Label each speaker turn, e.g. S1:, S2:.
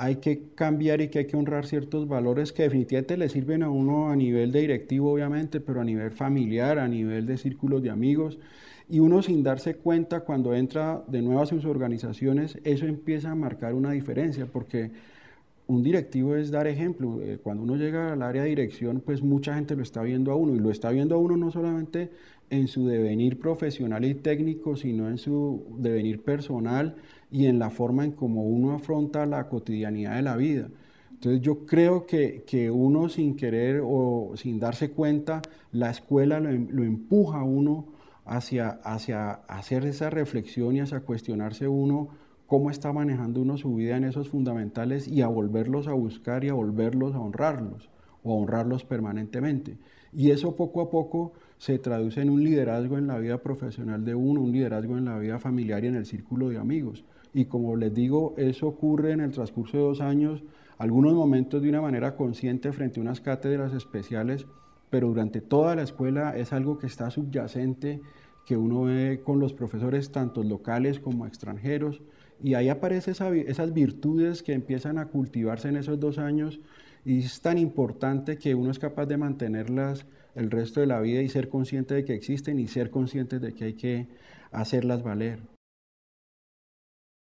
S1: hay que cambiar y que hay que honrar ciertos valores que definitivamente le sirven a uno a nivel de directivo, obviamente, pero a nivel familiar, a nivel de círculos de amigos. Y uno sin darse cuenta, cuando entra de nuevo a sus organizaciones, eso empieza a marcar una diferencia, porque un directivo es dar ejemplo. Eh, cuando uno llega al área de dirección, pues mucha gente lo está viendo a uno y lo está viendo a uno no solamente en su devenir profesional y técnico, sino en su devenir personal y en la forma en cómo uno afronta la cotidianidad de la vida. Entonces yo creo que, uno sin querer o sin darse cuenta, la escuela em, lo, empuja a uno hacia, hacia hacer esa reflexión y hacia cuestionarse uno cómo está manejando uno su vida en esos fundamentales y a volverlos a buscar y a volverlos a honrarlos o a honrarlos permanentemente. Y eso poco a poco se traduce en un liderazgo en la vida profesional de uno, un liderazgo en la vida familiar y en el círculo de amigos. Y como les digo, eso ocurre en el transcurso de dos años, algunos momentos de una manera consciente frente a unas cátedras especiales, pero durante toda la escuela es algo que está subyacente que uno ve con los profesores, tanto locales como extranjeros, y ahí aparecen esas virtudes que empiezan a cultivarse en esos dos años y es tan importante que uno es capaz de mantenerlas el resto de la vida y ser consciente de que existen y ser consciente de que hay que hacerlas valer.